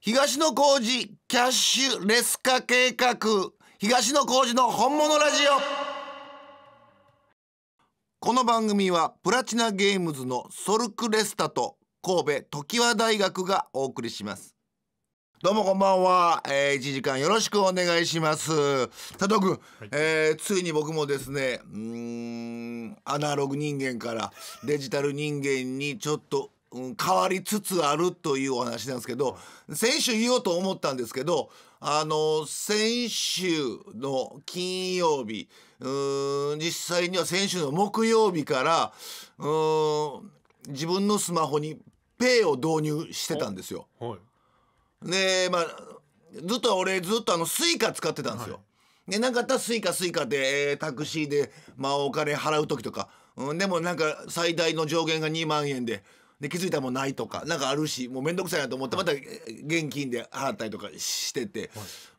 東野幸治キャッシュレス化計画東野幸治の本物ラジオこの番組はプラチナゲームズのソルクレスタと神戸常盤大学がお送りしますどうもこんばんは、えー、1時間よろしくお願いします佐藤君、はい、えー、ついに僕もですねうんアナログ人間からデジタル人間にちょっと変わりつつあるというお話なんですけど先週言おうと思ったんですけどあの先週の金曜日実際には先週の木曜日から自分のスマホにペイを導入してたんですよ。でまあずっと俺ずっとあのスイカ使ってたんですよ。はい、でなかったらスイカスイカで、タクシーで、まあ、お金払う時とか、うん、でもなんか最大の上限が2万円で。で気づいたらもうないとかなんかあるしもう面倒くさいなと思ってまた現金で払ったりとかしてて、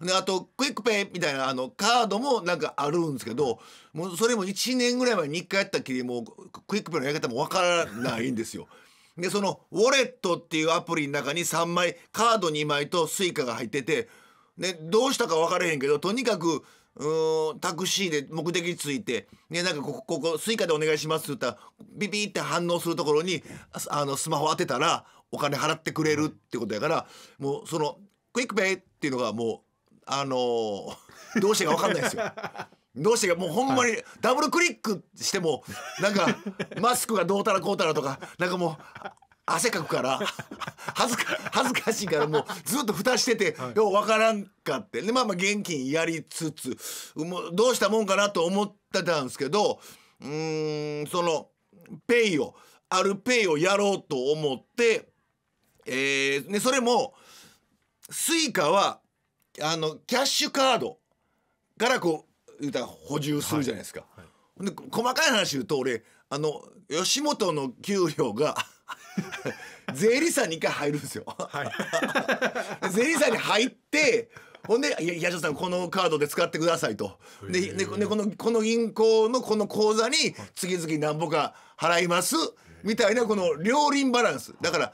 であとクイックペイみたいなあのカードもなんかあるんですけどもうそれも1年ぐらい前に1回やったきりもうクイックペイのやり方もわからないんですよ。でそのウォレットっていうアプリの中に3枚カード2枚と suica が入ってて、でどうしたか分からへんけどとにかくうんタクシーで目的ついて、ね、なんかここここスイカでお願いしますって言ったらビビって反応するところにあのスマホ当てたらお金払ってくれるってことやからもうそのクイックペイっていうのがもうあのー、どうしてか分かんないですよ。どうしてかもうほんまにダブルクリックしてもなんかマスクがどうたらこうたらとかなんかもう汗かくから恥ずか恥ずかしいからもうずっと蓋してて、はい、よう分からんかってでまあまあ現金やりつつもうどうしたもんかなと思ってたんですけどうんそのペイをあるペイをやろうと思って、えーね、それもスイカはあのキャッシュカードからこう言うたら補充するじゃないですか。はいはい、で細かい話言うと俺あの吉本の給料が 税理士さんに回入るんですよ、はい、税理士さんに入ってほんで「いや社長さんこのカードで使ってくださいと」このこの銀行のこの口座に次々何ぼか払いますみたいなこの両輪バランスだから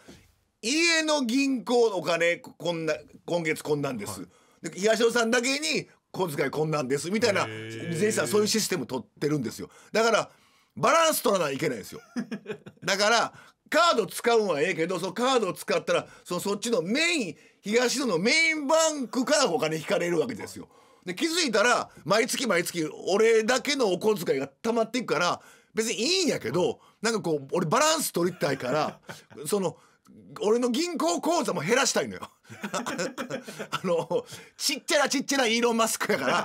家の銀行のお金こんな今月こんなんです、はい、東野さんだけに小遣いこんなんですみたいな税理士さんそういうシステム取ってるんですよだからバランス取らないといけないんですよだからカード使うんはええけどそのカードを使ったらそのそっちのメイン東野のメインバンクからお金引かれるわけですよ。で気づいたら毎月毎月俺だけのお小遣いが溜まっていくから別にいいんやけどなんかこう俺バランス取りたいから その。俺の銀行口座も減らしたいのよ あのちっちゃなちっちゃなイーロン・マスクやから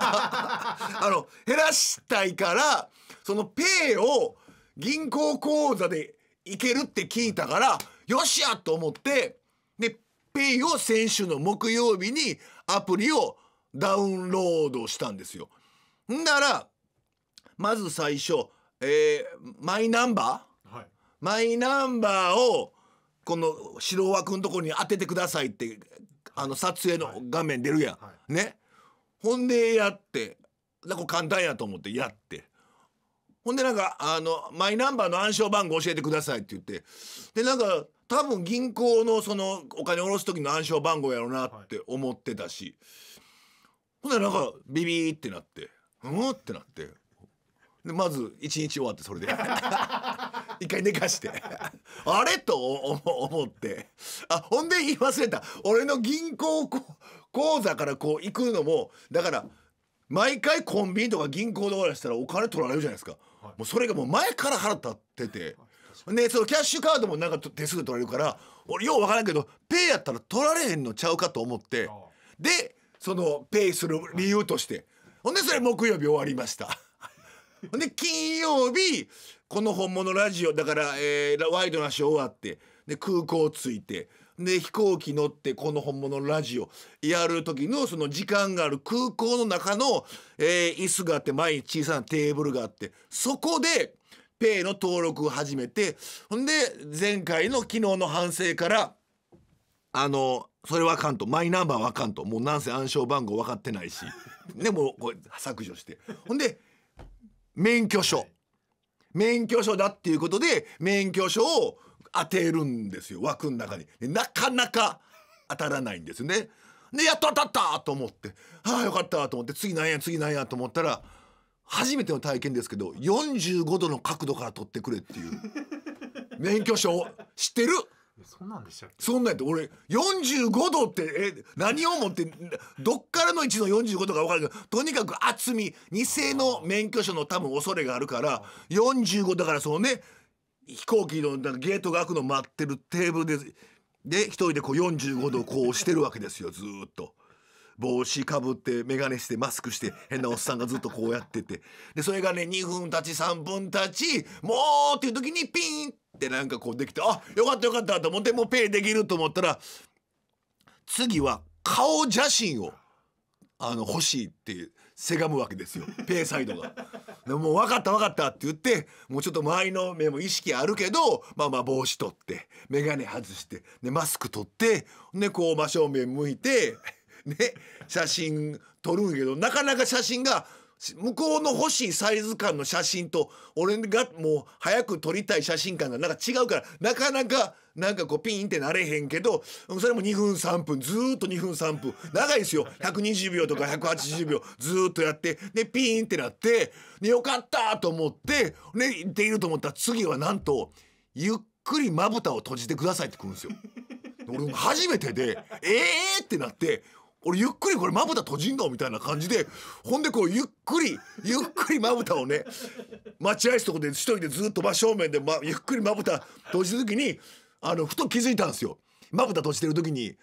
あの減らしたいからそのペイを銀行口座でいけるって聞いたからよっしゃと思ってでペイを先週の木曜日にアプリをダウンロードしたんですよ。ならまず最初、えー、マイナンバー、はい、マイナンバーをこの白枠のとこに当ててくださいってあの撮影の画面出るやん。はいはい、ねほんでやってだこ簡単やと思ってやってほんでなんかあのマイナンバーの暗証番号教えてくださいって言ってでなんか多分銀行のそのお金下ろす時の暗証番号やろうなって思ってたし、ほんでなんかビビーってなってうんってなってでまず一日終わってそれで 一回寝かして あれと思ってあほんで言い忘れた俺の銀行口座からこう行くのもだから毎回コンビニとか銀行で終わらせたらお金取られるじゃないですか。もうそれがもう前から腹立ってて。でそのキャッシュカードもなんか手数取られるから俺よう分からんけどペイやったら取られへんのちゃうかと思ってでそのペイする理由としてほんでそれ木曜日終わりましたで金曜日この本物ラジオだから、えー、ワイドなショー終わってで空港着いてで飛行機乗ってこの本物のラジオやる時のその時間がある空港の中の、えー、椅子があって前に小さなテーブルがあってそこでペイの登録を始めてほんで前回の昨日の反省からあのそれはあかんとマイナンバーはあかんともうなんせ暗証番号分かってないし、でもうこれ削除してほんで免許証免許証だっていうことで免許証を当てるんですよ枠の中になかなか当たらないんですねでやっと当たったと思ってああよかったと思って次なんや次なんやと思ったら初めての体験ですけど45度の角度から取ってくれっていう 免許証知ってるそんなんでしたっけそんなんやって俺45度ってえ何をもってどっからの位置の45度か分からんけどとにかく厚み偽の免許証の多分恐れがあるから45だからそうね飛行機のなんかゲートが開くの待ってるテーブルで1一人でこう45度こうしてるわけですよずっと。帽子かぶって眼鏡してマスクして変なおっさんがずっとこうやっててでそれがね2分たち3分たちもうっていう時にピンってなんかこうできてあよかったよかったと思ってもうペイできると思ったら次は顔写真をあの欲しいっていうせがむわけですよペイサイドが。もう分かった分かったって言ってもうちょっと周りの目も意識あるけどまあまあ帽子取って眼鏡外してでマスク取ってでこう真正面向いてね写真撮るんやけどなかなか写真が向こうの欲しいサイズ感の写真と俺がもう早く撮りたい写真感がなんか違うからなかなかなんかこうピンってなれへんけどそれも2分3分ずっと2分3分長いですよ120秒とか180秒ずっとやってでピンってなってでよかったと思ってでていると思ったら次はなんとゆっくりまぶたを閉じてくださいって来るんですよ。俺初めてで「ええー!」ってなって俺ゆっくりこれまぶた閉じんのみたいな感じでほんでこうゆっくりゆっくりまぶたをね 待合室とこで一人でずっと真正面で、ま、ゆっくりまぶた閉じる時にあのふと気づいたんですよまぶた閉じてる時に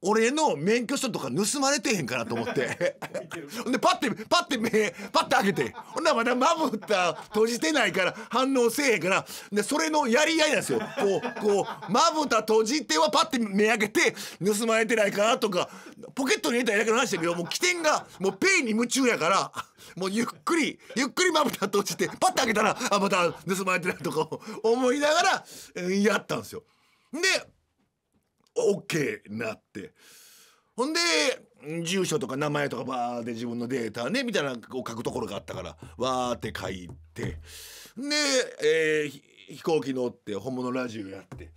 俺の免許証とか盗まれてへんかなと思って でパッてパッて目パッて開けてほんならまだまぶた閉じてないから反応せえへんからでそれのやり合いなんですよこうこうまぶた閉じてはパッて目開けて盗まれてないかなとかポケットに入れたらだけの話だけどもう起点がもうペイに夢中やからもうゆっくりゆっくりまぶた閉じてパッて開けたらあまた盗まれてないとか思いながらやったんですよ。で OK なってほんで住所とか名前とかバーで自分のデータねみたいなこう書くところがあったからわーって書いてで、えー、飛行機乗って本物ラジオやって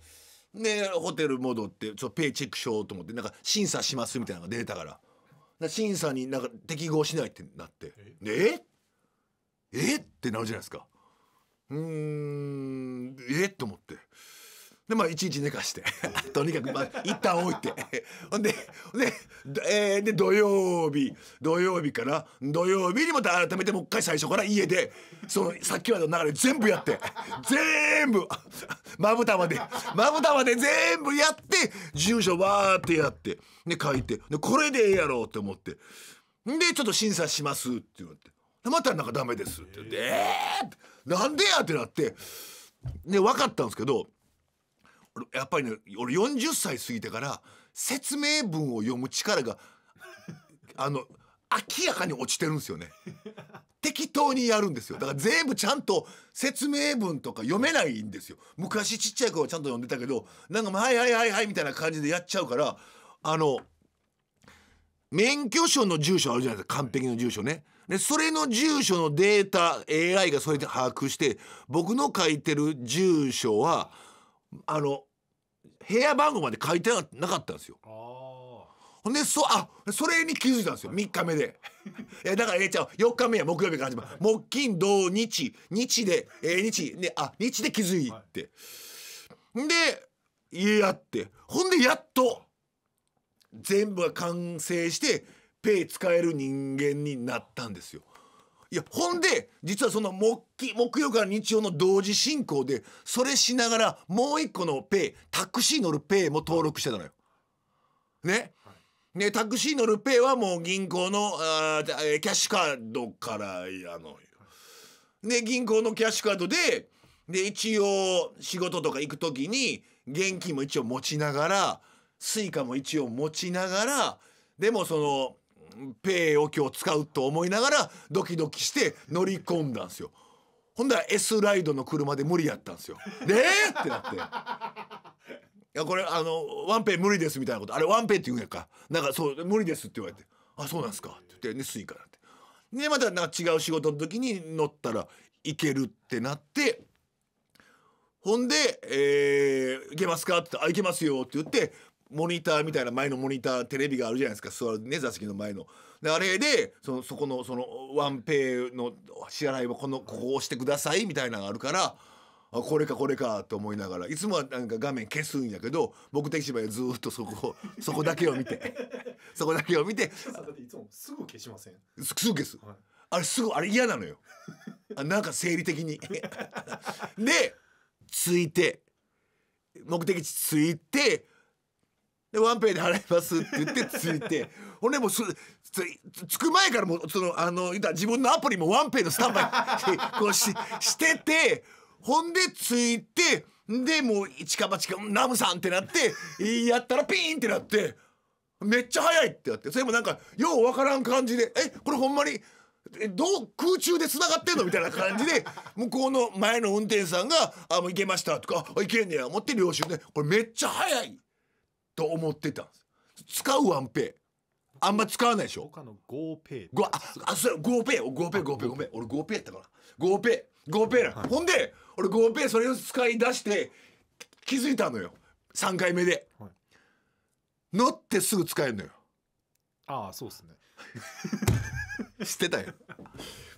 でホテル戻ってちょペイチェックしようと思ってなんか審査しますみたいなのが出たからか審査になんか適合しないってなってえええってなるじゃないですかうーんえっと思って。でまあ一日寝かして とにかくまあ一旦置いて ほんでで,、えー、で土曜日土曜日から土曜日にまた改めてもう一回最初から家でそのさっきまでの流れ全部やって全部 まぶたまでまぶたまで全部やって住所わーってやってで書いてでこれでええやろうって思ってでちょっと審査しますって言われて。またなんかダメですって言って「えー!」なんでやってなってで分かったんですけどやっぱりね俺40歳過ぎてから説明文を読む力が あの明らかに落ちてるんですよね適当にやるんですよだから全部ちゃんと説明文とか読めないんですよ昔ちっちゃい頃はちゃんと読んでたけどなんか「はいはいはいはい」みたいな感じでやっちゃうからあの免許証の住所あるじゃないですか完璧な住所ね。でそれの住所のデータ AI がそれで把握して僕の書いてる住所は「あの部屋番号まで書いてなかったんですよ。ほんでそあそれに気づいたんですよ3日目で。い やだからえー、ちゃう4日目や木曜日から始まる木金土日日で、えー、日ねあ日で気づいて、はい、で家やってほんでやっと全部が完成してペイ使える人間になったんですよ。いやほんで実はその木木曜から日曜の同時進行でそれしながらもう一個のペイタクシー乗るペイも登録してたのよ。ね、ねタクシー乗るペイはもう銀行のあキャッシュカードからあので銀行のキャッシュカードでで一応仕事とか行く時に現金も一応持ちながら suica も一応持ちながらでもそのペイを今日使うと思いながらドキドキして乗り込んだんですよほんだら S ライドの車で無理やったんですよでーってなっていやこれあのワンペイ無理ですみたいなことあれワンペイって言うんやかなんかそう無理ですって言われてあそうなんですかって言ってねスイカなんてでまたなんか違う仕事の時に乗ったら行けるってなってほんで、えー、行けますかって言って、あ、行けますよって言って、モニターみたいな前のモニターテレビがあるじゃないですか座るね座席の前の。であれでそのそこのそのワンペイの支払いはこのここをしてくださいみたいなのがあるから。あこれかこれかと思いながらいつもはなんか画面消すんやけど僕的芝居ずっとそこ そこだけを見て そこだけを見ていつもすぐ消しませんすぐ消す、はい、あれすぐあれ嫌なのよ あなんか生理的にでついて目的地ついてでワンペイで払いますって言ってついて ほんでもうつつつく前からもそのあの自分のアプリもワンペイのスタンバイ こうししててほんでついてでもう一か八かナムさんってなってやったらピーンってなってめっちゃ早いってなってそれもなんかようわからん感じでえこれほんまに。えどう空中でつながってんのみたいな感じで向こうの前の運転手さんが「あもう行けました」とか「行けんねや」思って領収でこれめっちゃ早いと思ってたんです使うワンペイあんま使わないでしょ他の g o p a ごああそれ g o p a ゴーペイゴーペイごめん俺 g o p a やったから GoPay g o p な、はい、ほんで俺 g o p a それを使い出して気づいたのよ3回目で、はい、乗ってすぐ使えるのよああそうっすね 知ってたよ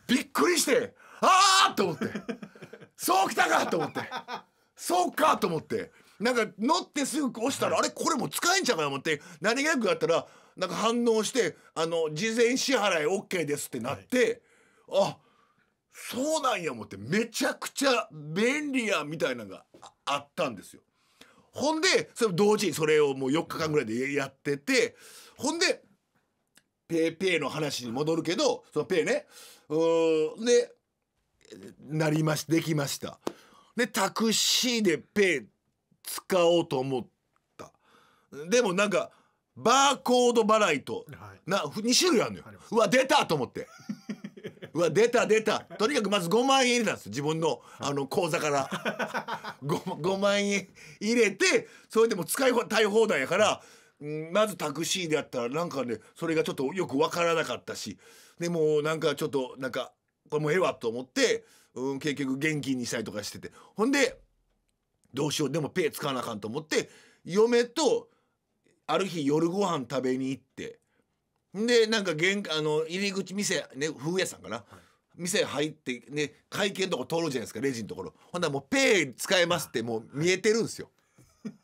びっくりしてああと思ってそうきたかと思ってそうかと思ってなんか乗ってすぐ押したら、あれこれも使えんちゃうかと思って何がよくやったらなんか反応してあの事前支払い OK ですってなって、はい、あそうなんや思ってめちゃくちゃ便利やみたいなのがあったんですよ。ほんでそれ同時にそれをもう4日間ぐらいでやっててほんでペーペーの話に戻るけどそのペーねうんでなりましできました。でタクシーでペイ使おうと思ったでもなんかバーコード払いと、はい、な2種類あるのようわ出たと思って うわ出た出たとにかくまず5万円入れたんです自分のあの口座から 5, 5, 万円入れてそれでも使いたい放題やから、まずタクシーでやったらなんかねそれがちょっとよく分からなかったしでもなんかちょっとなんかこれもええわと思って、うん、結局現金にしたりとかしててほんでどうしようでもペイ使わなあかんと思って嫁とある日夜ご飯食べに行ってでなんか玄あの入り口店ね風屋さんかな、はい、店入ってね会計のとこ通るじゃないですかレジのところほんならもうペイ使えますってもう見えてるんですよ。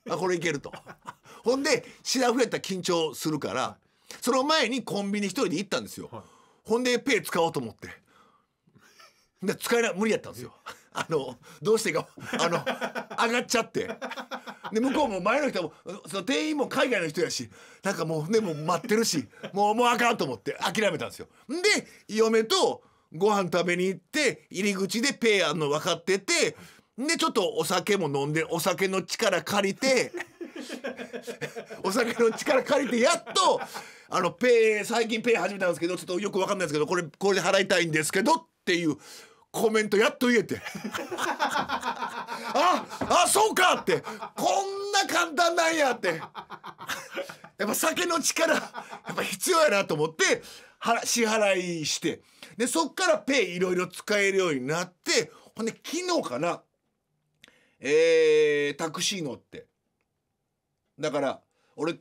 あこれいけると ほんで品やったら緊張するから、はい、その前にコンビニ一人で行ったんですよ、はい、ほんでペイ使おうと思ってで使えない無理やったんですよ あのどうしてかあの上がっちゃってで向こうも前の人もその店員も海外の人やしなんかもうねもう待ってるしもうもうあかんと思って諦めたんですよ。で嫁とご飯食べに行って入り口でペイあんの分かっててでちょっとお酒も飲んでお酒の力借りて お酒の力借りてやっとあのペイ最近ペイ始めたんですけどちょっとよく分かんないですけどこれこれで払いたいんですけどっていうコメントやっと言えてああそうかってこんな簡単なんやってやっぱ酒の力やっぱ必要やなと思って支払いしてでそっからペイいろいろ使えるようになってほんで昨日かなえー、タクシー乗ってだから俺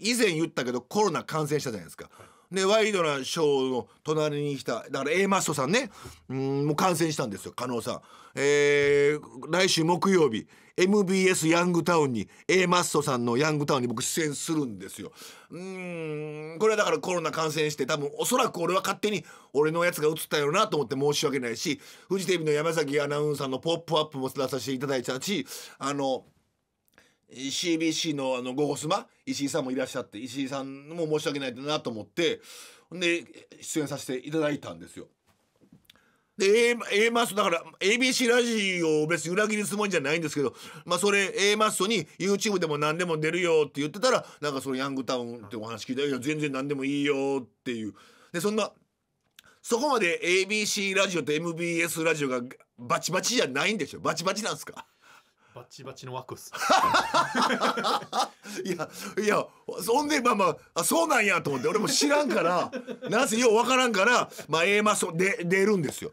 以前言ったけどコロナ感染したじゃないですか。でワイドなショーの隣に来ただから A マストさんねうんもう感染したんですよ加納さん。えー、来週木曜日 MBS ヤングタウンに A マッソさんのヤングタウンに僕出演するんですよ。うんこれはだからコロナ感染して多分おそらく俺は勝手に俺のやつが映ったよなと思って申し訳ないしフジテレビの山崎アナウンサーの「ポップアップも出させていただいたしあの CBC のあの「ゴゴスマ」石井さんもいらっしゃって石井さんも申し訳ないなと思ってで出演させていただいたんですよ。で A, A マッソだから ABC ラジオを別に裏切るつもりじゃないんですけど、まあ、それ A マッソに YouTube でも何でも出るよって言ってたらなんかそのヤングタウンってお話聞いて「いや全然何でもいいよ」っていうでそんなそこまで ABC ラジオと MBS ラジオがバチバチじゃないんでしょバチバチなんですかバチバチのワックス いやいやそんでまあまああそうなんやと思って俺も知らんから なぜせよう分からんからまあ A マスで出るんですよ。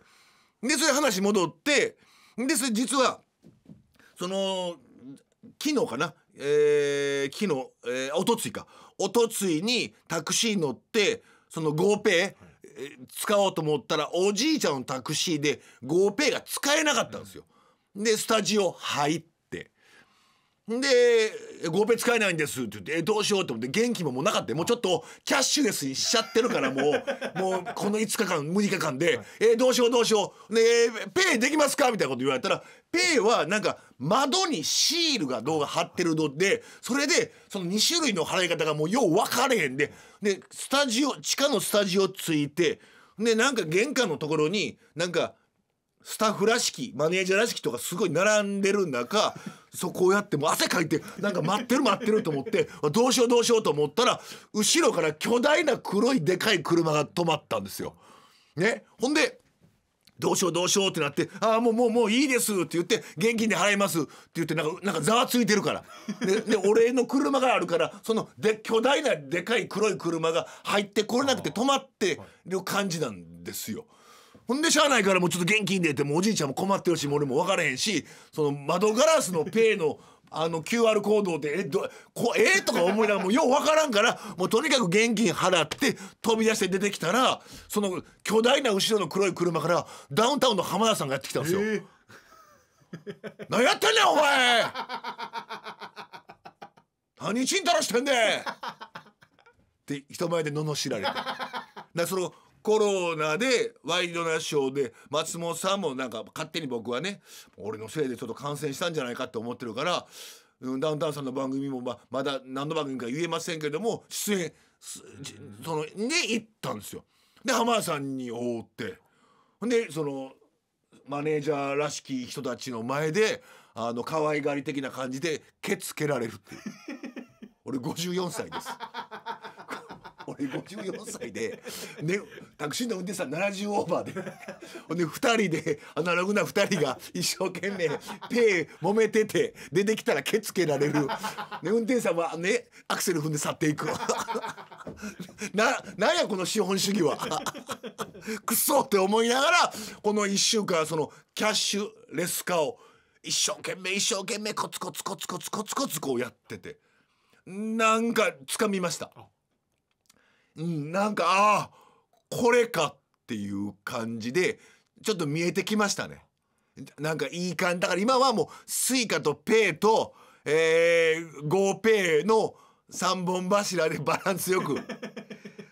でそれ話戻ってでそれ実はその昨日かな、えー、昨日、えー、おとついかおとついにタクシー乗ってその g o p 使おうと思ったらおじいちゃんのタクシーで g o p が使えなかったんですよ。でスタジオ入っで、ゴペ使えないんですって言って、え、どうしようと思って、元気ももうなかった。もうちょっと、キャッシュレスにしちゃってるから、もう、もう、この5日間、6日間で、え、どうしようどうしよう。ねペイできますかみたいなこと言われたら、ペイはなんか、窓にシールが動画貼ってるので、それで、その2種類の払い方がもうよう分かれへんで、で、スタジオ、地下のスタジオついて、で、なんか玄関のところに、なんか、スタッフらしきマネージャーらしきとかすごい並んでる中そこをやってもう汗かいてなんか待ってる待ってると思ってどうしようどうしようと思ったら後ろから巨大な黒いでかい車が止まったんですよ。ね、ほんでどうしようどうしようってなって「ああもうもうもういいです」って言って「現金で払います」って言ってなんかなんかざわついてるからでで俺の車があるからそので巨大なでかい黒い車が入ってこれなくて止まってる感じなんですよ。ほんでしゃあないからもうちょっと現金でってもうおじいちゃんも困ってるしも俺も分からへんしその窓ガラスのペイの あの QR コードでえどこえー、とか思いながらもうよう分からんからもうとにかく現金払って飛び出して出てきたらその巨大な後ろの黒い車からダウンタウンの浜田さんがやってきたんですよ。えー、何やってんねんお前何ちんたらしてんねんって人前で罵られた。だそのコロナでワイドナショーで松本さんもなんか勝手に僕はね俺のせいでちょっと感染したんじゃないかって思ってるからダウンタウンさんの番組もままだ何の番組か言えませんけども出演そのね行ったんですよ。で浜田さんに覆ってでそのマネージャーらしき人たちの前であの可愛がり的な感じでケツけられるっていう俺54歳です。俺54歳で、ね、タクシーの運転手さん70オーバーでほんで2人でアナログな2人が一生懸命ペー揉めてて出てきたらケつけられる、ね、運転手さんはねアクセル踏んで去っていく ななんやこの資本主義はくっそって思いながらこの1週間そのキャッシュレス化を一生懸命一生懸命コツコツコツコツコツコツこうやっててなんか掴みました。うん、なんかああこれかっていう感じでちょっと見えてきましたね。なんかいい感じだから今はもう suica と pay と、えー、GoPay の3本柱でバランスよく。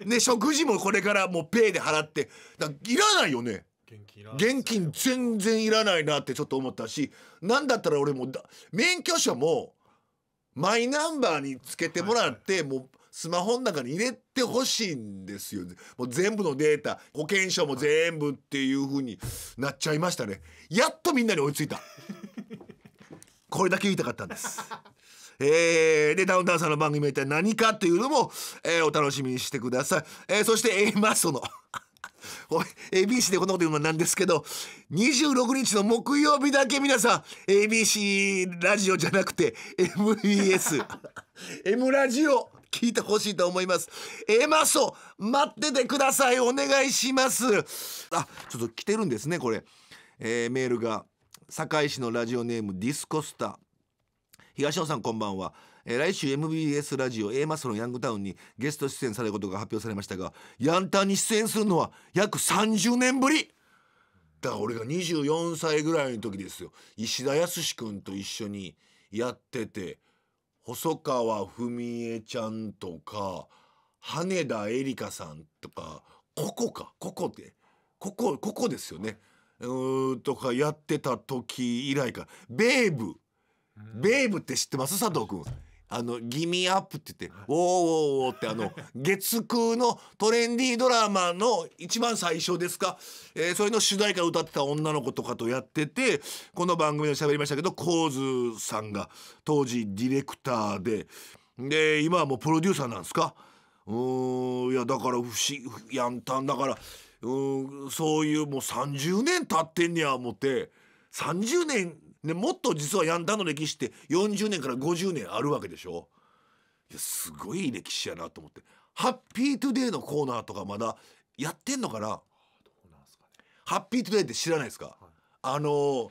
で食事もこれからもうペイで払ってだいらないよね現金全然いらないなってちょっと思ったし何だったら俺も免許証もマイナンバーにつけてもらって、はい、もうスマホの中に入れてほしいんですよもう全部のデータ保険証も全部っていう風になっちゃいましたねやっとみんなに追いついた これだけ言いたかったんですえー、で、ダウンタウンさんの番組は一体何かというのも、えー、お楽しみにしてください。えー、そして、A まあ、その ABC でこんなこと言うのはなんですけど、26日の木曜日だけ皆さん、ABC ラジオじゃなくて、MBS、M ラジオ聞いてほしいと思いますエマソ待っててくださいお願いしますあちょっと来てるんですねこれ、えー、メールが堺市のラジオネームディスコスタ東野さんこんばんはえ来週 MBS ラジオ A マスのヤングタウンにゲスト出演されることが発表されましたがヤンタンに出演するのは約30年ぶりだから俺が24歳ぐらいの時ですよ石田靖君と一緒にやってて細川文江ちゃんとか羽田絵梨香さんとかここかここってここここですよねうんとかやってた時以来かベーブベーブって知ってます佐藤君。あの「ギミアップ」って言って「ウォーウォーウォー」ってあの 月空のトレンディードラマの一番最初ですか、えー、それの主題歌を歌ってた女の子とかとやっててこの番組で喋りましたけどコーズさんが当時ディレクターでで今はもうプロデューサーなんですかうんいやだから不思やんたんだからうんそういうもう30年経ってんねや思って30年ね、もっと実はヤンタンの歴史って40年から50年あるわけでしょいやすごい歴史やなと思って「ハッピートゥデイ」のコーナーとかまだやってんのかな、ね、ハッピートゥデイって知らないですか、はい、あのー、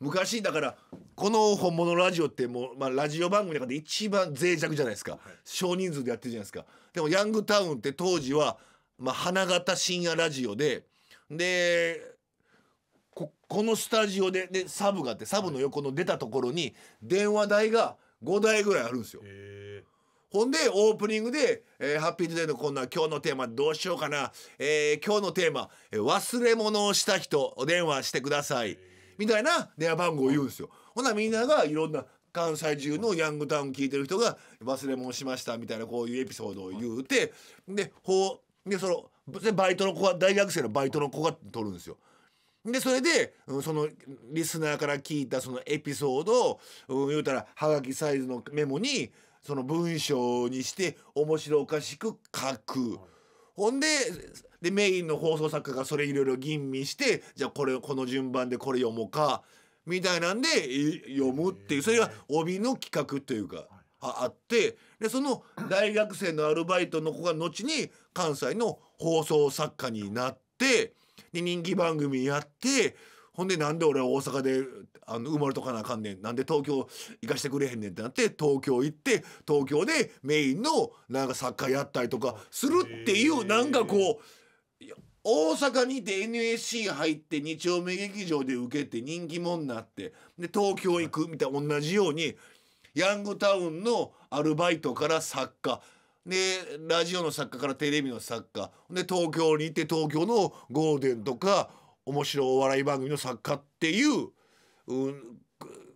昔だからこの本物ラジオってもう、まあ、ラジオ番組の中で一番脆弱じゃないですか、はい、少人数でやってるじゃないですかでもヤングタウンって当時は、まあ、花形深夜ラジオででここのスタジオででサブがあってサブの横の出たところに電話台が5台ぐらいあるんですよ。ほんでオープニングで、えー、ハッピーデゥデイのこんな今日のテーマどうしようかな、えー、今日のテーマ、え忘れ物をした人お電話してくださいみたいな電話番号を言うんですよ。ほなみんながいろんな関西中のヤングタウン聞いてる人が忘れ物しましたみたいなこういうエピソードを言うてでほうでそのバイトの子は大学生のバイトの子が取るんですよ。でそれで、うん、そのリスナーから聞いたそのエピソードを、うん、言うたらはがきサイズのメモにその文章にして面白おかしく書く。はい、ほんででメインの放送作家がそれいろいろ吟味してじゃあこれこの順番でこれ読もうかみたいなんで読むっていうそれが帯の企画というかあってでその大学生のアルバイトの子が後に関西の放送作家になって。で人気番組やってほんでなんで俺は大阪であの生まれとかなあかんねんなんで東京行かしてくれへんねんってなって東京行って東京でメインのなんか作家やったりとかするっていうなんかこう大阪にて NSC 入って2丁目劇場で受けて人気者になってで東京行くみたいな同じようにヤングタウンのアルバイトから作家でラジオの作家からテレビの作家で東京にいて東京のゴールデンとか面白お笑い番組の作家っていう、うん、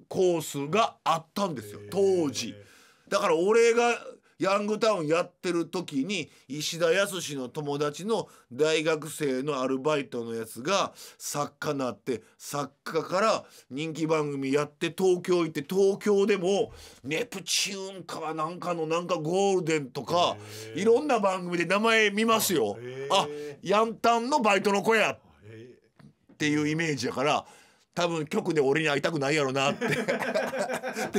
コースがあったんですよ当時。だから俺がヤングタウンやってる時に石田康の友達の大学生のアルバイトのやつが作家になって作家から人気番組やって東京行って東京でもネプチューンかなんかのなんかゴールデンとかいろんな番組で名前見ますよ。あヤンタンのバイトの子やっていうイメージやから多分局で俺に会いたくないやろなってっ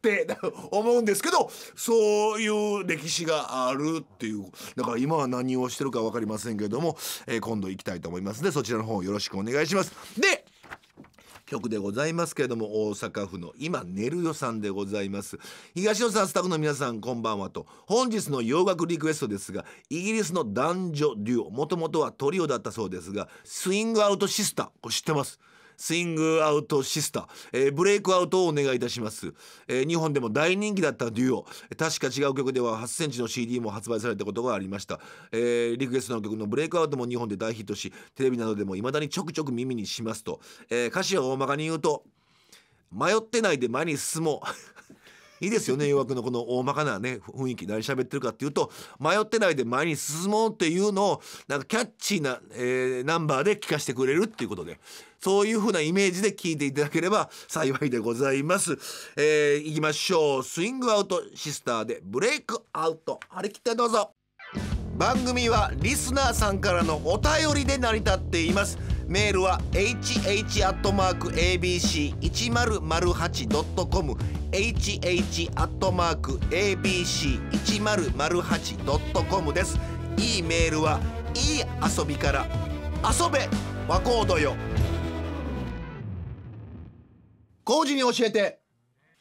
て 思うんですけどそういう歴史があるっていうだから今は何をしてるか分かりませんけども、えー、今度行きたいと思いますのでそちらの方よろしくお願いします。で曲でございますけれども大阪府の今寝るよさんでございます東野さんスタッフの皆さんこんばんはと本日の洋楽リクエストですがイギリスの男女デュオもともとはトリオだったそうですがスイングアウトシスターこれ知ってますスイングアウトシスター、えー、ブレイクアウトをお願いいたします、えー、日本でも大人気だったデュオ確か違う曲では8センチの CD も発売されたことがありました、えー、リクエストの曲のブレイクアウトも日本で大ヒットしテレビなどでもいまだにちょくちょく耳にしますと、え歌詞を大まかに言うと迷ってないで前に進もういいですよね誘惑のこの大まかなね雰囲気何喋ってるかっていうと迷ってないで前に進もうっていうのをなんかキャッチーな、えー、ナンバーで聞かせてくれるっていうことでそういう風なイメージで聞いていただければ幸いでございます。えー、いきましょうスイングアウトシスターでブレイクアウト張り切ってどうぞ番組はリスナーさんからのお便りで成り立っています。メールは hh.abc1008.com hh.abc1008.com ですいいメールはいい遊びから遊べ和光堂よ工事に教えて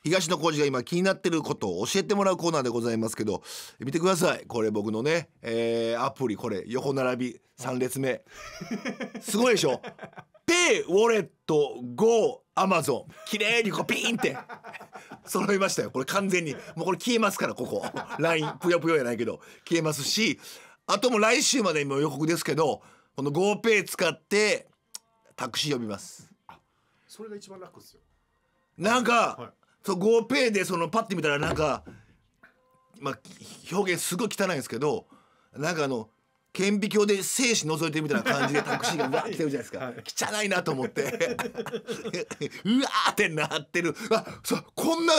東野浩二が今気になってることを教えてもらうコーナーでございますけど見てくださいこれ僕のね、えー、アプリこれ横並び3列目すごいでしょ ペイウォレット GO アマゾン綺麗にこうピーンって揃いましたよこれ完全にもうこれ消えますからここ LINE ぷよぷよやないけど消えますしあとも来週までも予告ですけどこの GoPay 使ってタクシー呼びますそれが一番楽ですよなんか、はいそうゴペイでそのパッて見たらなんかまあ表現すごい汚いんですけどなんかあの顕微鏡で精子覗いてるみたいな感じでタクシーがわー来てるじゃないですか、はい、汚いなと思って うわーってなってるあそう、こんな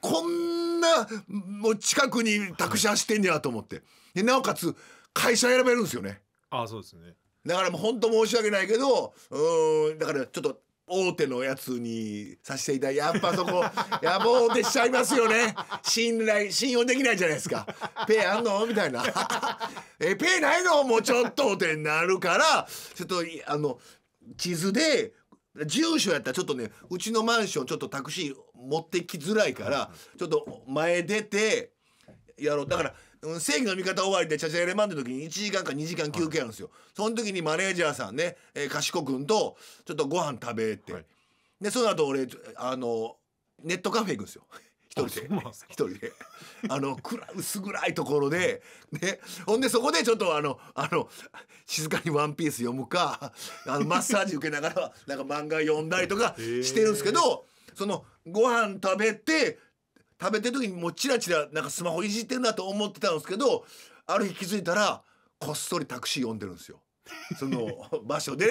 こんなもう近くにタクシー走ってんねやと思ってでなおかつ会社選べるんですよねあそうですねだからもう本当申し訳ないけどうんだからちょっと大手のやつにさせていただいてやっぱそこ 野望でしちゃいますよね信頼信用できないじゃないですかペイあんのみたいな えペイないのもうちょっとってなるからちょっとあの地図で住所やったらちょっとねうちのマンションちょっとタクシー持ってきづらいからちょっと前出てやろうだから。正義の味方終わりでチャチャレマンの時に1時間か2時間休憩あるんですよ、はい、その時にマネージャーさんね、えー、賢くんとちょっとご飯食べて、はい、でその後俺あのネットカフェ行くんですよ。一人で一人であの暗薄暗いところで、ね、ほんでそこでちょっとあのあの静かに「ワンピース読むかあのマッサージ受けながらなんか漫画読んだりとかしてるんですけど、そのご飯食べて食べてる時にもうチラチラなんかスマホいじってんなと思ってたんですけどある日気づいたらこっそりタクシー呼んでるんですよ。その 場所で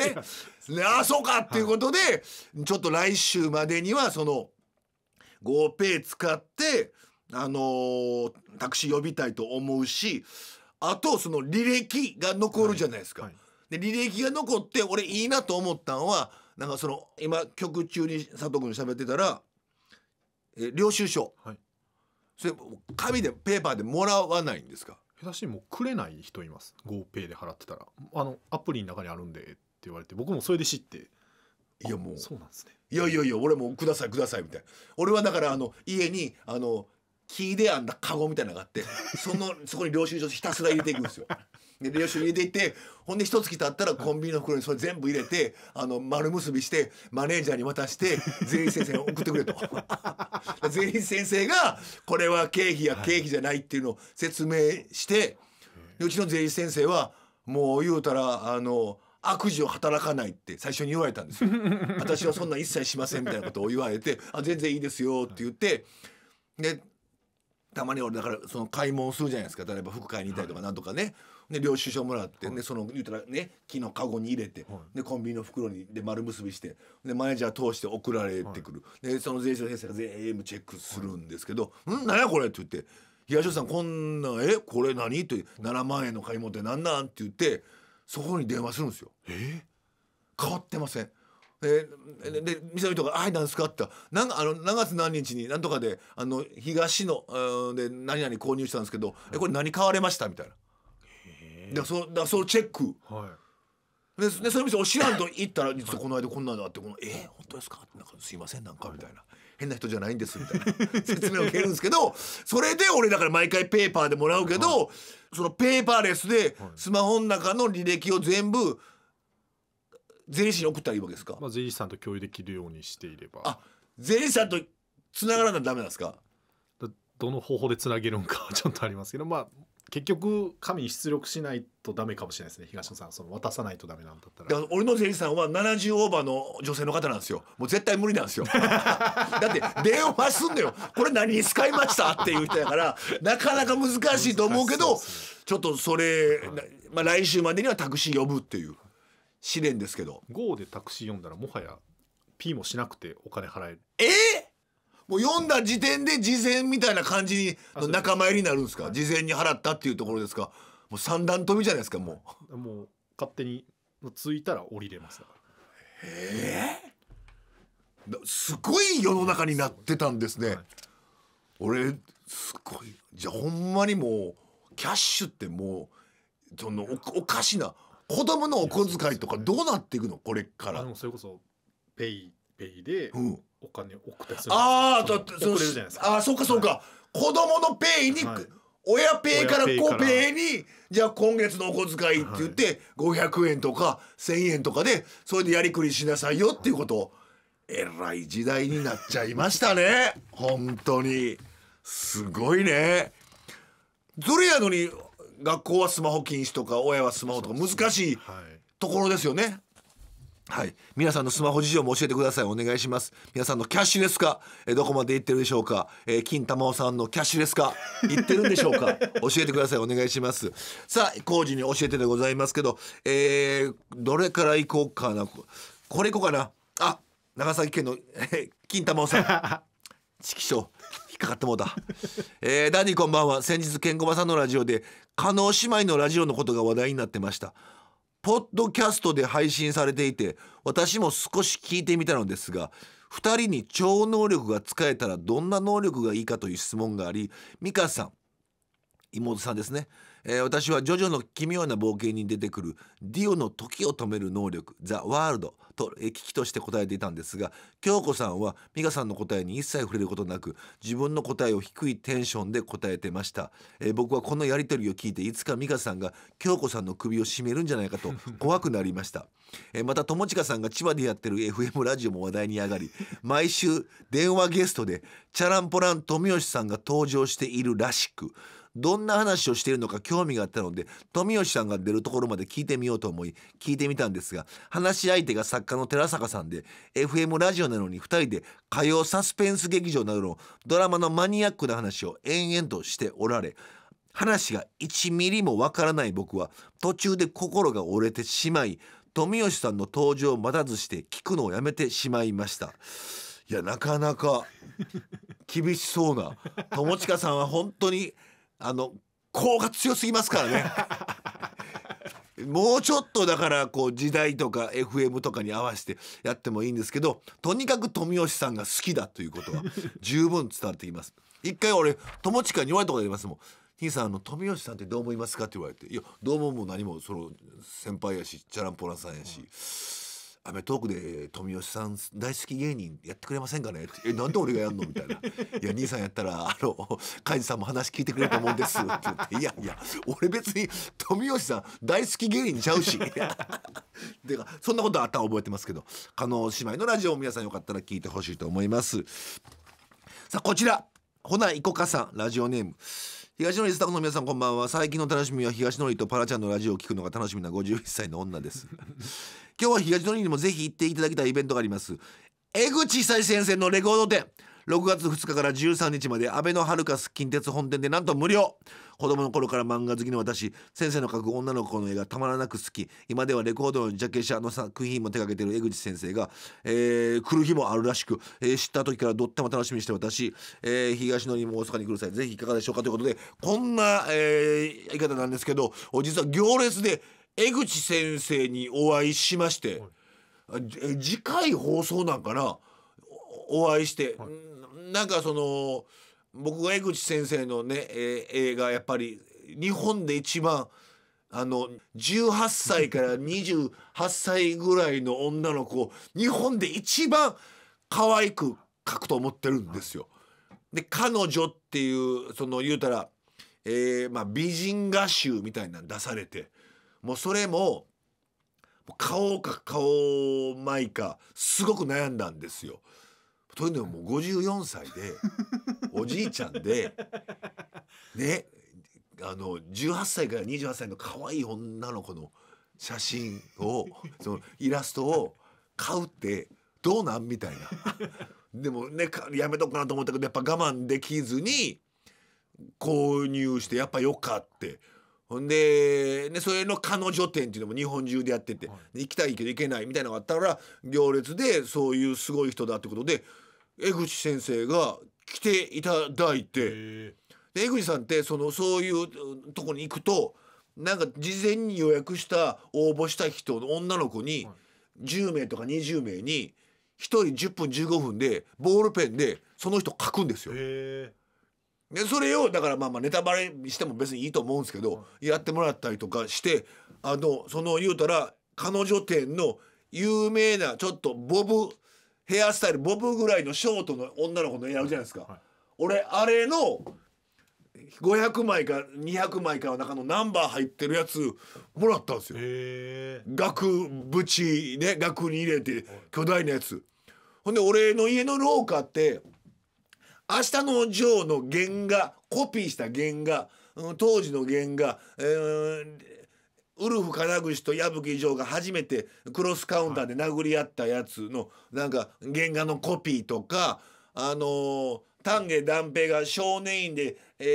ねああそうかっていうことで、はい、ちょっと来週までにはその GoPay 使ってあのー、タクシー呼びたいと思うしあとその履歴が残るじゃないですか。はいはい、で履歴が残って俺いいなと思ったんはなんかその今曲中に佐藤君喋ってたらえー、領収書、はい、それ紙でペーパーでもらわないんですか下手しもくれない人います GoPay で払ってたらあのアプリの中にあるんでって言われて僕もそれで知っていやもうそうなんですねいやいやいや俺もくださいくださいみたいな俺はだからあの家にあの木であんだカゴみたいなのがあって そのそこに領収書ひたすら入れていくんですよ。で領収書入れていってほんで一月経ったらコンビニの袋にそれ全部入れてあの丸結びしてマネージャーに渡して全員先生に送ってくれと。税理士先生がこれは経費や経費じゃないっていうのを説明して、うちの税理士先生はもう言うたらあの悪事を働かないって最初に言われたんですよ私はそんな一切しませんみたいなことを言われてあ全然いいですよって言ってでたまに俺だからその買い物するじゃないですか例えば服買いに行ったりとかなんとかね、で領収書もらってね、その言うたらね木のカゴに入れて、でコンビニの袋にで丸結びしてでマネージャー通して送られてくる、でその税収の先生が全部チェックするんですけど「ん何やこれ」って言って「東野さんこんなえこれ何?」と7万円の買い物って何なん?」って言ってそこに電話するんですよ。え変わってませんでで店の人が「あい何ですか?」って言ったら「あの何月何日に何とかであの東ので何々購入したんですけどえこれ何買われました?」みたいなだそだそのチェック、はい、ででその店お知らんと行ったら「実はこの間こんなのあってこの、はい、えー、本当ですか?」なんかすいませんなんか」みたいな。変な人じゃないんですみたいな 説明を受けるんですけどそれで俺だから毎回ペーパーでもらうけど、はい、そのペーパーレスでスマホの中の履歴を全部税理士に送ったらいいわけですか、まあ、税理士さんと共有できるようにしていればあ税理士さんとつながらないとダメなんですかどの方法でつなげるんかちょっとありますけどまあ結局紙に出力しないとダメかもしれないですね東野さんその渡さないとダメなんだったらら俺の税理士さんは70オーバーの女性の方なんですよもう絶対無理なんですよ だって電話すんのよこれ何に使いましたっていう人やからなかなか難しいと思うけど、ね、ちょっとそれ、はい、まあ、来週までにはタクシー呼ぶっていう試練ですけど GO でタクシー呼んだらもはや P もしなくてお金払えるえー、もう読んだ時点で事前みたいな感じの仲間入りになるんですか事前に払ったっていうところですかもう三段飛びじゃないですかもう もう勝手に着いたら降りれますへえすごい世の中になってたんですね、はい、俺すごいじゃあほんまにもうキャッシュってもうそのおかしな子供のお小遣いとかどうなっていくのこれからそれこそペイペイで、うんお金送ったりするああだってそああそうかそうか、はい、子供のペイに、はい、親ペイから子ペイにじゃあ今月のお小遣いって言って、はい、500円とか1,000円とかでそれでやりくりしなさいよっていうこと、えらい時代になっちゃいましたね 本当にすごいねそれやのに学校はスマホ禁止とか親はスマホとか難しいところですよね。はい、皆さんのスマホ事情も教えてくださいお願いします皆さんのキャッシュレス化、えどこまで行ってるでしょうか、えー、金玉尾さんのキャッシュレス化行ってるんでしょうか 教えてくださいお願いしますさあ工事に教えてでございますけど、えー、どれから行こうかなこれ行こうかなあ長崎県の、えー、金玉尾さんちしょう。引っかかってもうた、えー、ダディこんばんは先日ケンコバさんのラジオで加納姉妹のラジオのことが話題になってましたポッドキャストで配信されていて私も少し聞いてみたのですが2人に超能力が使えたらどんな能力がいいかという質問があり美香さん妹さんですね、えー、私はジョジョの奇妙な冒険に出てくるディオの時を止める能力ザ・ワールドと、えー、危機として答えていたんですが京子さんは美香さんの答えに一切触れることなく自分の答えを低いテンションで答えてました、えー、僕はこのやり取りを聞いていつか美香さんが京子さんの首を絞めるんじゃないかと 怖くなりました、えー、また友近さんが千葉でやってる FM ラジオも話題に上がり毎週電話ゲストでチャランポラン富吉さんが登場しているらしくどんな話をしているのか興味があったので富吉さんが出るところまで聞いてみようと思い聞いてみたんですが話し相手が作家の寺坂さんで FM ラジオなのに2人で火曜サスペンス劇場などのドラマのマニアックな話を延々としておられ話が1ミリもわからない僕は途中で心が折れてしまい富吉さんの登場を待たずして聞くのをやめてしまいましたいやなかなか厳しそうな友近さんは本当にあの効が強すぎますからねもうちょっとだからこう時代とか FM とかに合わせてやってもいいんですけどとにかく富吉さんが好きだということは十分伝わってきます一回俺友近に言われたことありますもん「兄さんあの富吉さんってどう思いますか?」って言われて「いやどうももう何もその先輩やしチャランポランさんやし」『アメトーク』で富吉さん大好き芸人やってくれませんかね?」えなんで俺がやんの?」みたいな「いや兄さんやったらあのカイジさんも話聞いてくれると思うんです」って言って「いやいや俺別に富吉さん大好き芸人ちゃうし」て かそんなことあったら覚えてますけど加納姉妹のラジオを皆さんよかったら聞いてほしいと思います。さあこちらほないこかさんラジオネーム東野りスタッフの皆さんこんばんは最近の楽しみは東のりとパラちゃんのラジオを聞くのが楽しみな51歳の女です今日は東のりにもぜひ行っていただきたいイベントがあります江口久志先生のレコード展6月2日から13日まで安倍のハルカス近鉄本店でなんと無料子供の頃から漫画好きの私先生の描く女の子の絵がたまらなく好き今ではレコードのジャケ写の作品も手掛けてる江口先生が、えー、来る日もあるらしく、えー、知った時からどっても楽しみにして私、えー、東野にも大阪に来る際ぜひいかがでしょうかということでこんな、えー、言い方なんですけど実は行列で江口先生にお会いしまして、次回放送なんかなお会いして、はい、なんかその僕が江口先生のね、えー、映画やっぱり日本で一番あの18歳から28歳ぐらいの女の子を日本で一番可愛く描くと思ってるんですよ。で彼女っていうその言うたら、えーまあ、美人画集みたいなの出されてもうそれも顔か顔まいかすごく悩んだんですよ。というのはもう54歳で おじいちゃんでねあの18歳から28歳の可愛い女の子の写真を そのイラストを買うってどうなんみたいなでもねやめとくかなと思ったけどやっぱ我慢できずに購入してやっぱよかってほんでねそれの彼女展っていうのも日本中でやってて、はい、行きたいけど行けないみたいなのがあったら行列でそういうすごい人だってことで江口先生が来ていただいて江口さんってそのそういうとこに行くとなんか事前に予約した応募した人の女の子に、10名とか20名に1人10分15分でボールペンでその人書くんですよ。でそれをだからまあまあネタバレしても別にいいと思うんですけど、やってもらったりとかしてあのその言うたら彼女店の有名なちょっとボブヘアスタイルボブぐらいのショートの女の子のやるじゃないですか、はい、俺あれの500枚か200枚かの中のナンバー入ってるやつもらったんですよ額縁ね額に入れて巨大なやつほんで俺の家の廊下って明日のジョーの原画コピーした原画、当時の原画、えー、ウルフ金串と矢吹城が初めてクロスカウンターで殴り合ったやつのなんか原画のコピーとかあのー丹下段平が少年院で、え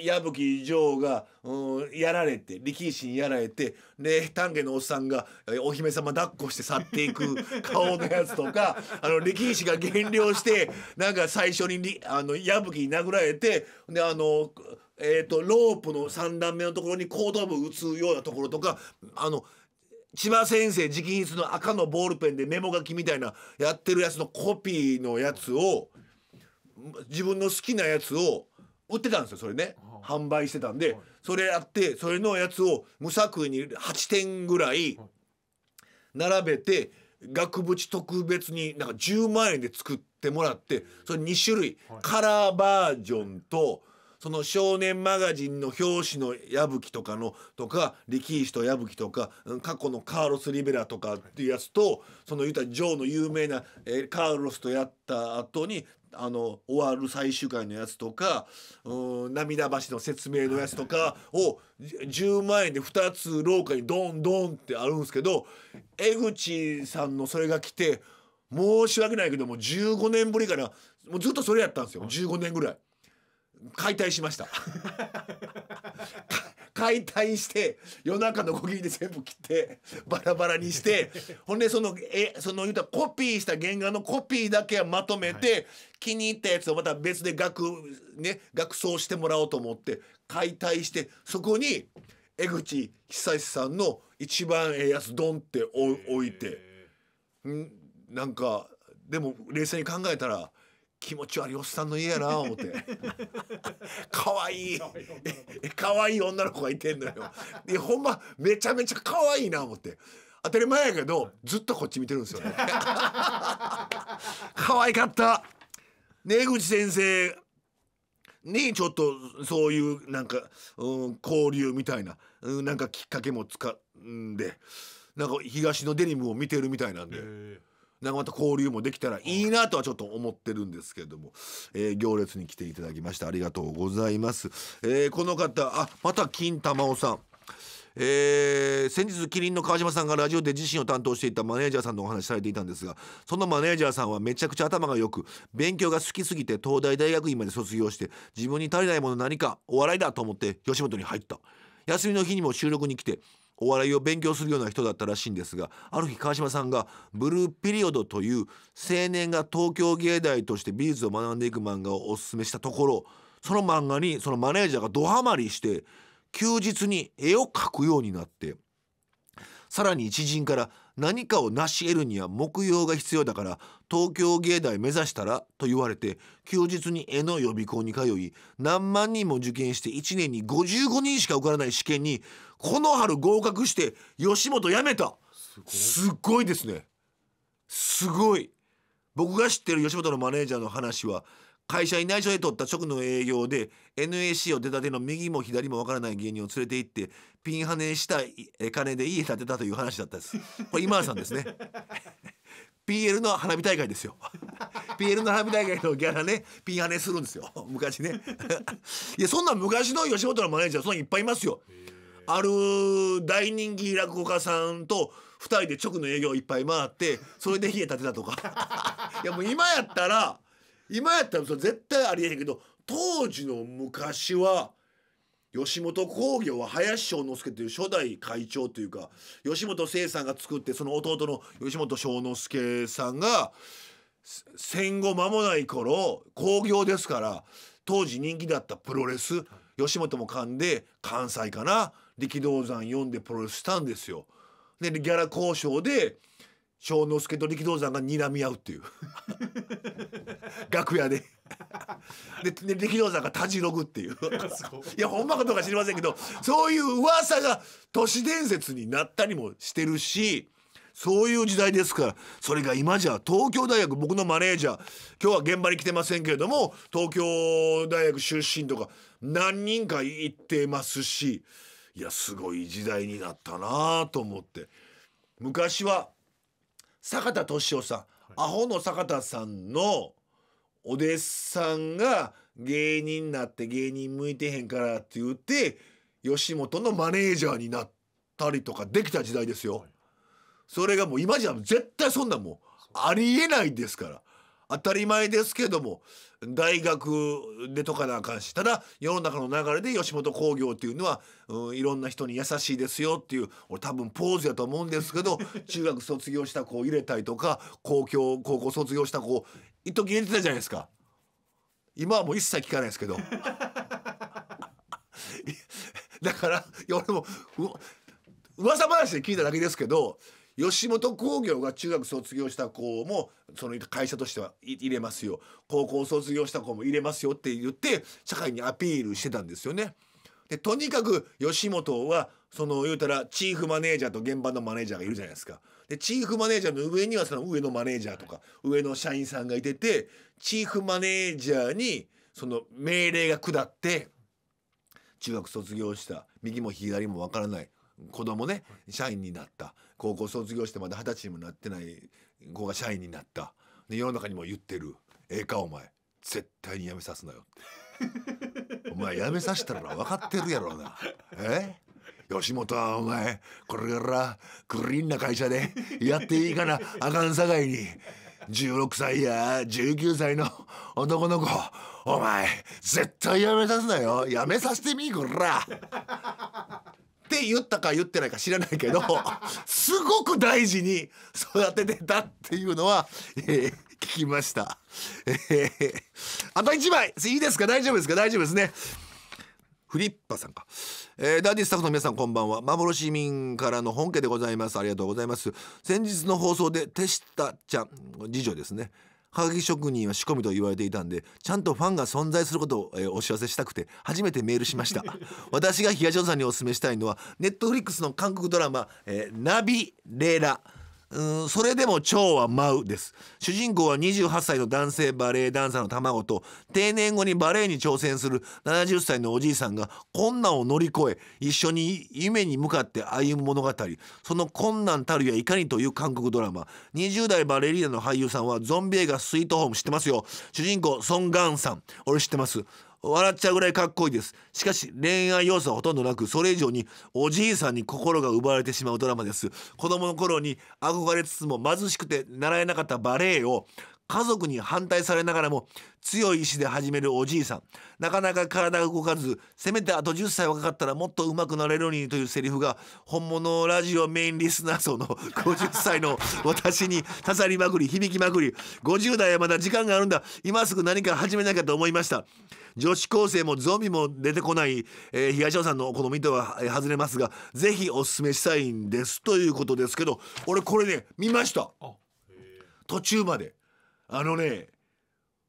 ー、矢吹城が、うん、やられて力士にやられてで丹下のおっさんがお姫様抱っこして去っていく 顔のやつとかあの力士が減量してなんか最初にあの矢吹に殴られてであの。えーと、とロープの3段目のところに後頭部打つようなところとかあの千葉先生直筆の赤のボールペンでメモ書きみたいなやってるやつのコピーのやつを自分の好きなやつを売ってたんですよそれね、販売してたんで、はい、それやってそれのやつを無作為に8点ぐらい並べて、額縁特別になんか10万円で作ってもらってそれ2種類、はい、カラーバージョンとその少年マガジンの表紙の矢吹とかのとか力石と矢吹とか過去のカーロス・リベラとかっていうやつとその言うたらジョーの有名な、えカーロスとやった後にあの終わる最終回のやつとかうん涙橋の説明のやつとかを10万円で2つ廊下にドンドンってあるんですけど江口さんのそれが来て申し訳ないけども15年ぶりかなもうずっとそれやったんですよ15年ぐらい。解体しました 解体して夜中の小切りで全部切ってバラバラにして ほんでそのえその言うたコピーした原画のコピーだけはまとめて、はい、気に入ったやつをまた別で額ね額装してもらおうと思って解体してそこに江口久志さんの一番ええやつドンって置いてんなんかでも冷静に考えたら気持ち悪いおっさんの家やな 思って可愛い可愛い女の子がいてんのよいや ほんまめちゃめちゃ可愛いな思って当たり前やけどずっとこっち見てるんですよね 可愛かった根江口先生にちょっとそういうなんか、うん、交流みたいな、うん、なんかきっかけもつかんでなんか東のデニムを見てるみたいなんで。なんかまた交流もできたらいいなとはちょっと思ってるんですけども、えー、行列に来ていただきましてありがとうございます、えー、この方あまた金玉緒さんえー、先日キリンの川島さんがラジオで自身を担当していたマネージャーさんのお話されていたんですがそのマネージャーさんはめちゃくちゃ頭が良く勉強が好きすぎて東大大学院まで卒業して自分に足りないもの何かお笑いだと思って吉本に入った休みの日にも収録に来てお笑いを勉強するような人だったらしいんですがある日川島さんが「ブルーピリオド」という青年が東京芸大として美術を学んでいく漫画をおすすめしたところその漫画にそのマネージャーがドハマりして休日に絵を描くようになってさらに一人から「何かを成し得るには目標が必要だから東京芸大目指したらと言われて休日に絵の予備校に通い何万人も受験して1年に55人しか受からない試験にこの春合格して吉本辞めたすごいですねすごい僕が知ってる吉本のマネージャーの話は会社に内緒で取った直の営業で NAC を出たての右も左もわからない芸人を連れて行ってピンハネした金で家建てたという話だったです。これ今田さんですね。PL の花火大会ですよ。PL の花火大会のギャラね、ピンハネするんですよ。昔ね。いや、そんな昔の吉本のマネージャー、そんないっぱいいますよ。ある大人気落語家さんと2人で直の営業いっぱい回って、それで家建てたとか。いや、もう今やったら、今やったらそれ絶対ありえへんけど、当時の昔は、吉本興業は林正之助という初代会長というか吉本清さんが作ってその弟の吉本正之助さんが戦後間もない頃興行ですから当時人気だったプロレス吉本も勘で関西かな力道山読んでプロレスしたんですよ。でギャラ交渉で正之助と力道山が睨み合うっていう 楽屋でで、ね、力道山がたじろぐっていう いやほんまかどうか知りませんけどそういう噂が都市伝説になったりもしてるしそういう時代ですからそれが今じゃ東京大学僕のマネージャー今日は現場に来てませんけれども東京大学出身とか何人か行ってますしいやすごい時代になったなと思って昔は坂田敏夫さん、アホの坂田さんのお弟子さんが芸人になって芸人向いてへんからって言って吉本のマネージャーになったりとかできた時代ですよ。それがもう今じゃ絶対そんなもうありえないですから当たり前ですけども大学でとかなあかんしただ世の中の流れで吉本興業っていうのは、うん、いろんな人に優しいですよっていう俺多分ポーズやと思うんですけど 中学卒業した子を入れたりとか公共高校卒業した子を一時入れてたじゃないですか今はもう一切聞かないですけど だから俺もう噂話で聞いただけですけど吉本興業が中学卒業した子もその会社としては入れますよ高校卒業した子も入れますよって言って社会にアピールしてたんですよね。でとにかく吉本はその言うたらチーフマネージャーと現場のマネージャーがいるじゃないですか。でチーフマネージャーの上にはその上のマネージャーとか上の社員さんがいててチーフマネージャーにその命令が下って中学卒業した右も左も分からない子供ね社員になった高校卒業してまだ二十歳にもなってない子が社員になったで世の中にも言ってる「ええかお前絶対に辞めさすなよ」って。お前辞めさせたら分かってるやろうなえ吉本はお前これからクリーンな会社でやっていいかなあかんさかいに16歳や19歳の男の子お前絶対やめさすなよやめさせてみこらって言ったか言ってないか知らないけどすごく大事に育ててたっていうのは、えー、聞きました。え あと1枚いいですか大丈夫ですか大丈夫ですね。フリッパさんか、えー、ダディスタッフの皆さんこんばんは幻民からの本家でございますありがとうございます先日の放送で手下ちゃん次女ですねはがき職人は仕込みと言われていたんでちゃんとファンが存在することを、えー、お知らせしたくて初めてメールしました 私が東野さんにお勧めしたいのはネットフリックスの韓国ドラマ、えー、ナビレラうんそれでも蝶は舞うです主人公は28歳の男性バレエダンサーの卵と定年後にバレエに挑戦する70歳のおじいさんが困難を乗り越え一緒に夢に向かって歩む物語その困難たるやいかにという韓国ドラマ20代バレリーナの俳優さんはゾンビ映画「スイートホーム」知ってますよ主人公ソン・ガンさん俺知ってます笑っちゃうぐらいかっこいいですしかし恋愛要素はほとんどなくそれ以上におじいさんに心が奪われてしまうドラマです子供の頃に憧れつつも貧しくて習えなかったバレエを家族に反対されながらも強い意志で始めるおじいさんなかなか体が動かずせめてあと10歳若かったらもっと上手くなれるのにというセリフが本物ラジオメインリスナー層の50 歳の私に刺さりまくり響きまくり50代はまだ時間があるんだ今すぐ何か始めなきゃと思いました女子高生もゾンビも出てこない、えー、東尾さんのお好みとは外れますがぜひおすすめしたいんですということですけど俺これね見ました途中まであのね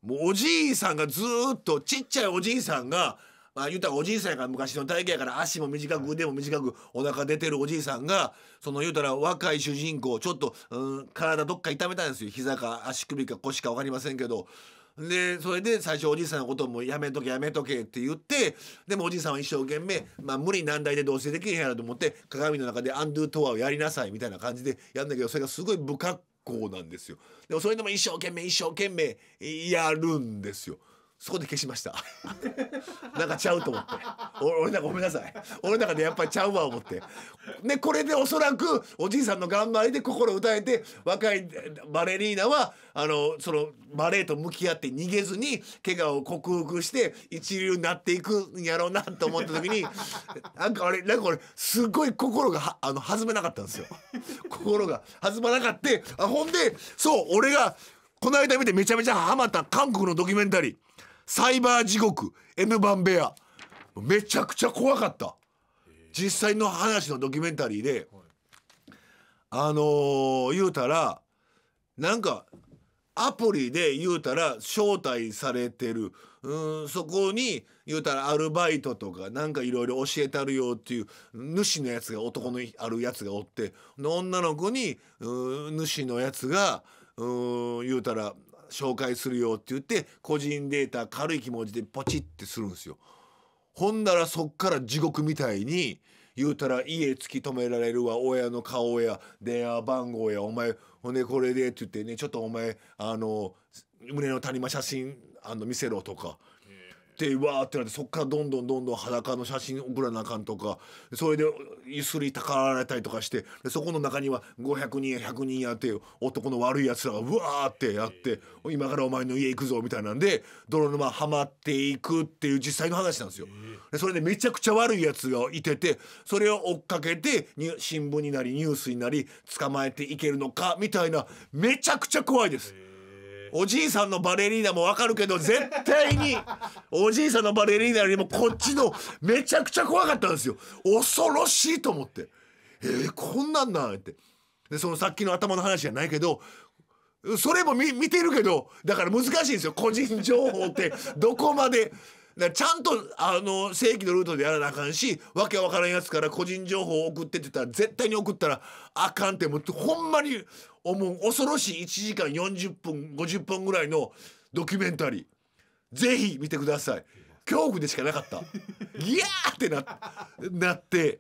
もうおじいさんがずっとちっちゃいおじいさんがまあ言うたらおじいさんやから昔の体型やから足も短く腕も短くお腹出てるおじいさんがその言うたら若い主人公ちょっと、うん、体どっか痛めたんですよ膝か足首か腰か分かりませんけどでそれで最初おじいさんのこともやめとけやめとけって言ってでもおじいさんは一生懸命、まあ、無理難題でどうせできへんやろと思って鏡の中でアンドゥトアをやりなさいみたいな感じでやるんだけどそれがすごい不格好なんですよ。でもそれでも一生懸命一生懸命やるんですよ。そこで消しました なんかちゃうと思って俺なんかごめんなさい俺なんかでやっぱりちゃうわ思ってでこれでおそらくおじいさんの頑張りで心打たれて若いバレリーナはあのそのバレエと向き合って逃げずに怪我を克服して一流になっていくんやろうなと思った時に なんかあれなんか俺すごい心があの弾めなかったんですよ心が弾まなかってあほんでそう俺がこの間見てめちゃめちゃハマった韓国のドキュメンタリーサイバー地獄 N 番部屋めちゃくちゃ怖かった実際の話のドキュメンタリーで、あのー、言うたらなんかアプリで言うたら招待されてるうんそこに言うたらアルバイトとかなんかいろいろ教えたるよっていう主のやつが男のあるやつがおって女の子にうん主のやつがうん言うたら紹介するよって言って個人データ軽い気持ちでポチってするんですよ。ほんならそっから地獄みたいに言うたら家突き止められるわ親の顔や電話番号やお前ほんでこれでって言ってねちょっとお前あの胸の谷間写真あの見せろとかってわーってなってそっからどんどんどんどん裸の写真送らなあかんとかそれでゆすりたかられたりとかしてそこの中には500人や100人やって男の悪いやつらがうわーってやって今からお前の家行くぞみたいなんで泥沼はまっていくっていう実際の話なんですよ。それでめちゃくちゃ悪いやつがいててそれを追っかけて新聞になりニュースになり捕まえていけるのかみたいなめちゃくちゃ怖いです。おじいさんのバレリーナもわかるけど絶対におじいさんのバレリーナよりもこっちのめちゃくちゃ怖かったんですよ恐ろしいと思ってえー、こんなんなんってでそのさっきの頭の話じゃないけどそれも見てるけどだから難しいんですよ個人情報ってどこまでだちゃんとあの正規のルートでやらなあかんしわけわからんやつから個人情報送ってってたら絶対に送ったらあかんってもうほんまに思う恐ろしい1時間40分50分ぐらいのドキュメンタリーぜひ見てください。恐怖でしかなかった。ギャーってななって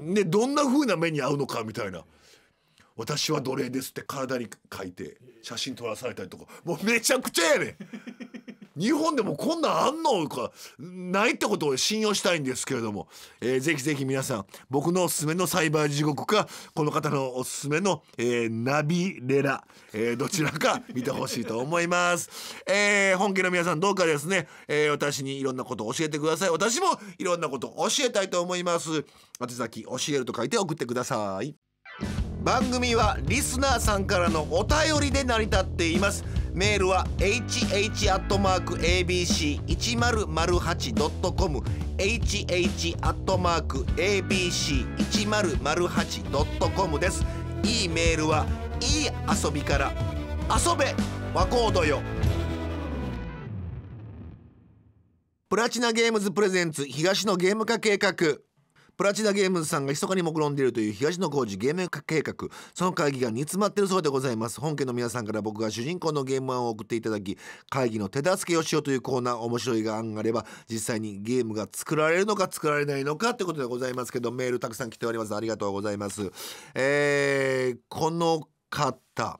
ねどんな風な目に遭うのかみたいな。私は奴隷ですって体に書いて写真撮らされたりとかもうめちゃくちゃやねん日本でもこんなんあんのかないってことを信用したいんですけれども、えー、ぜひぜひ皆さん僕のおすすめのサイバー地獄かこの方のおすすめの、えー、ナビレラ、えー、どちらか 見てほしいと思います、えー、本家の皆さんどうかですね、えー、私にいろんなことを教えてください私もいろんなことを教えたいと思います宛先教えると書いて送ってください番組はリスナーさんからのお便りで成り立っていますメールは hh.abc1008.com hh.abc1008.com ですいいメールはいい遊びから遊べ和コードよプラチナゲームズプレゼンツ東のゲーム化計画プラチナゲームズさんが密かに目論んでいるという東野幸治ゲーム計画その会議が煮詰まってるそうでございます本家の皆さんから僕が主人公のゲーム案を送っていただき会議の手助けをしようというコーナー面白いが案があれば実際にゲームが作られるのか作られないのかってことでございますけどメールたくさん来ておりますありがとうございますえー、この方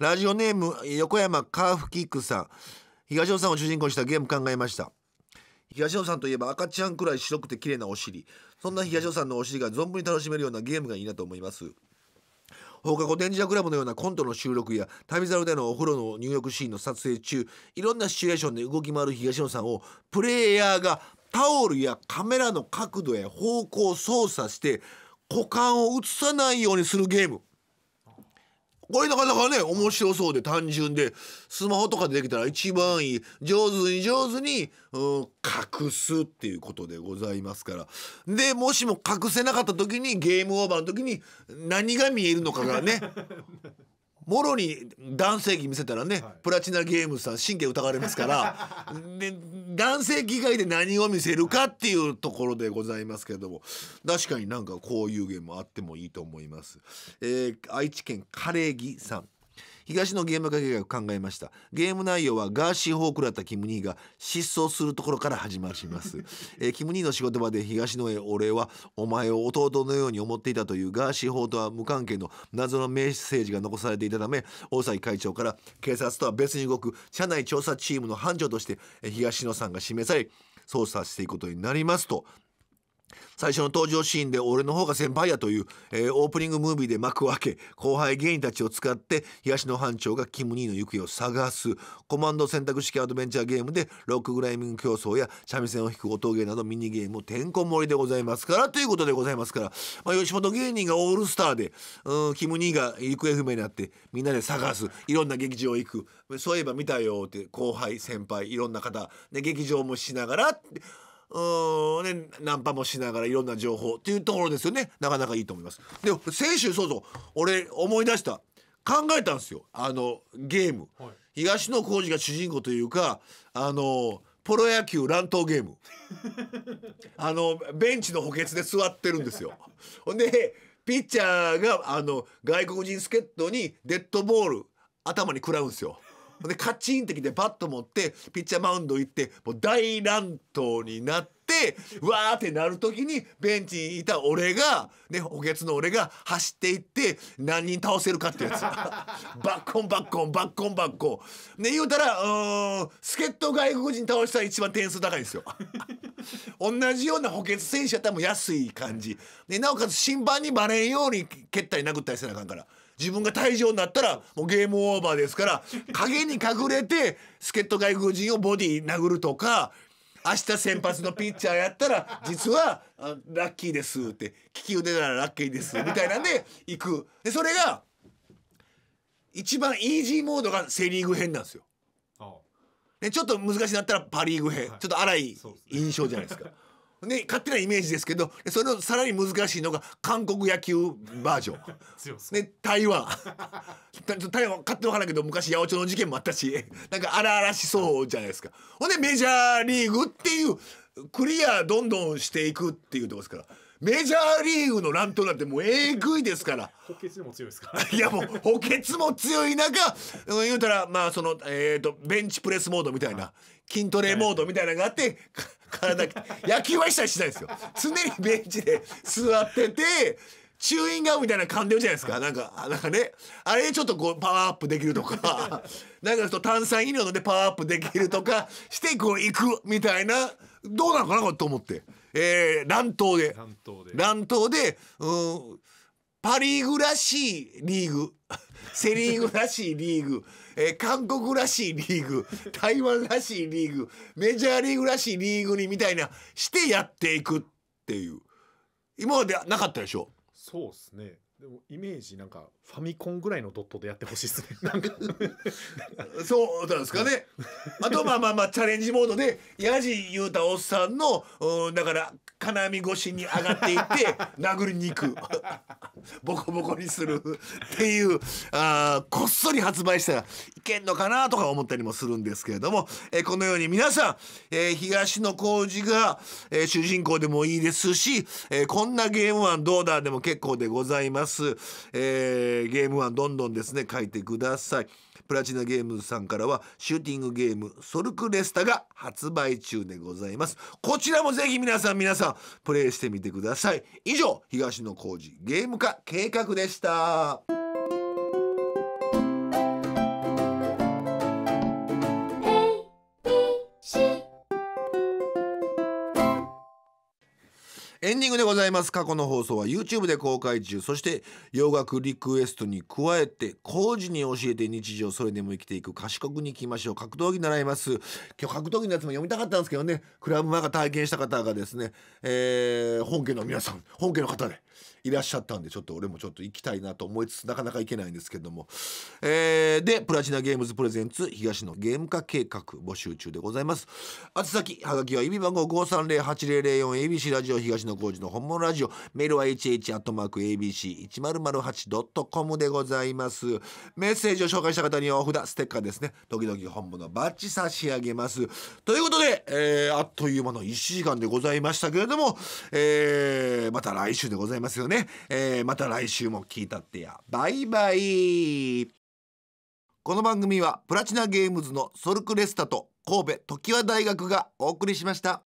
ラジオネーム横山カーフキックさん東尾さんを主人公にしたゲーム考えました東野さんといえば赤ちゃんくらい白くて綺麗なお尻そんな東野さんのお尻が存分に楽しめるようなゲームがいいなと思います放課後デンジャクラブのようなコントの収録や旅猿でのお風呂の入浴シーンの撮影中いろんなシチュエーションで動き回る東野さんをプレイヤーがタオルやカメラの角度や方向を操作して股間を映さないようにするゲームこれなかなかね面白そうで単純でスマホとかでできたら一番いい上手に上手に、うん、隠すっていうことでございますからでもしも隠せなかった時にゲームオーバーの時に何が見えるのかがね もろに男性器見せたらね、はい、プラチナゲームズさん神経疑われますから で男性器以外で何を見せるかっていうところでございますけれども確かになんかこういうゲームあってもいいと思います。えー、愛知県カレギさん東のゲーム化計考えましたゲーム内容はガーシー法ークだったキム兄が失踪するところから始まります、えキムーの仕事場で東の俺はお前を弟のように思っていたというガーシー法とは無関係の謎のメッセージが残されていたため大崎会長から警察とは別に動く社内調査チームの班長として東野さんが示され捜査していくことになりますと最初の登場シーンで俺の方が先輩やという、えー、オープニングムービーで幕を開け後輩芸人たちを使って東野班長がキム・ニーの行方を探すコマンド選択式アドベンチャーゲームでロックグライミング競争や三味線を弾く音芸などミニゲームをてんこ盛りでございますからということでございますから、まあ、吉本芸人がオールスターでうんキム・ニーが行方不明になってみんなで探すいろんな劇場行くそういえば見たよって後輩先輩いろんな方、で劇場もしながらって。うんね、ナンパもしながらいろんな情報っていうところですよねなかなかいいと思いますで先週そうそう俺思い出した考えたんですよあのゲーム、はい、東野幸治が主人公というかあのプロ野球乱闘ゲーム あのベンチの補欠で座ってるんですよほんでピッチャーがあの外国人助っ人にデッドボール頭に食らうんですよでカチンってきてパッと持ってピッチャーマウンド行ってもう大乱闘になって。わーってなる時にベンチにいた俺がね補欠の俺が走っていって何人倒せるかってやつ バッコンバッコンバッコンバッコンね言うたらうん助っ人外国人倒したら一番点数高いんですよ 同じような補欠選手やったらもう安い感じでなおかつ審判にバレんように蹴ったり殴ったりせなあかんから。自分が退場になったらもうゲームオーバーですから影に隠れて助っ人外国人をボディ殴るとか明日先発のピッチャーやったら実はラッキーですって利き腕ならラッキーですみたいなんで行くでそれが一番イージーモードがセ・リーグ編なんですよ。ちょっと難しいなったらパ・リーグ編、ちょっと荒い印象じゃないですか。ね、勝手なイメージですけどそれをさらに難しいのが韓国野球バージョン、ね、台湾 台湾勝手分からんけど昔八百長の事件もあったし なんか荒々しそうじゃないですかほんでメジャーリーグっていうクリアどんどんしていくっていうとこですからメジャーリーグの乱闘なんてもうえぐいですから。補欠も強いですか。いやもう補欠も強い中、言うたらまあそのえっ、とベンチプレスモードみたいな、筋トレモードみたいなのがあって、体野球は一切しないですよ常にベンチで座っててチューインガムみたいな感じでるじゃないですかなんかなんかねあれちょっとこうパワーアップできるとかなんかと炭酸飲料でパワーアップできるとかしてこう行くみたいなどうなのかなと思って、えー、乱闘で乱闘でうんパ・リーグらしいリーグ セ・リーグらしいリーグえー、韓国らしいリーグ 台湾らしいリーグメジャーリーグらしいリーグにみたいなしてやっていくっていう今までなかったでしょそうですねでもイメージなんかファミコンぐらいのドットでやってほしいですね。なんか そうなんですかね。あとまあまあまあチャレンジモードでヤジ言うたおっさんのうんだから金網越しに上がっていって 殴りに行く ボコボコにするっていうあこっそり発売したらいけんのかなとか思ったりもするんですけれども、えー、このように皆さん、えー、東野幸治が、えー、主人公でもいいですし、えー、こんなゲームワンどうだでも結構でございます、えー、ゲームワンどんどんですね書いてください。プラチナゲームズさんからはシューティングゲームソルクレスタが発売中でございますこちらもぜひ皆さん皆さんプレイしてみてください以上東野浩二ゲーム化計画でしたエンディングでございます過去の放送は YouTube で公開中そして洋楽リクエストに加えて工事に教えて日常それでも生きていく賢くに行きましょう格闘技習います今日格闘技のやつも読みたかったんですけどねクラブマが体験した方がですね、えー、本家の皆さん本家の方でいらっしゃったんでちょっと俺もちょっと行きたいなと思いつつなかなか行けないんですけども、えー、でプラチナゲームズプレゼンツ東のゲーム化計画募集中でございます宛先はがきは指番号 530-8004ABC ラジオ東の工事の本物ラジオメールは hh.abc1008.com でございますメッセージを紹介した方にはお札ステッカーですね時々本物バッチ差し上げますということで、えー、あっという間の1時間でございましたけれども、えー、また来週でございますよねね、えー、また来週も聞いたってやバイバイこの番組はプラチナゲームズのソルクレスタと神戸常盤大学がお送りしました。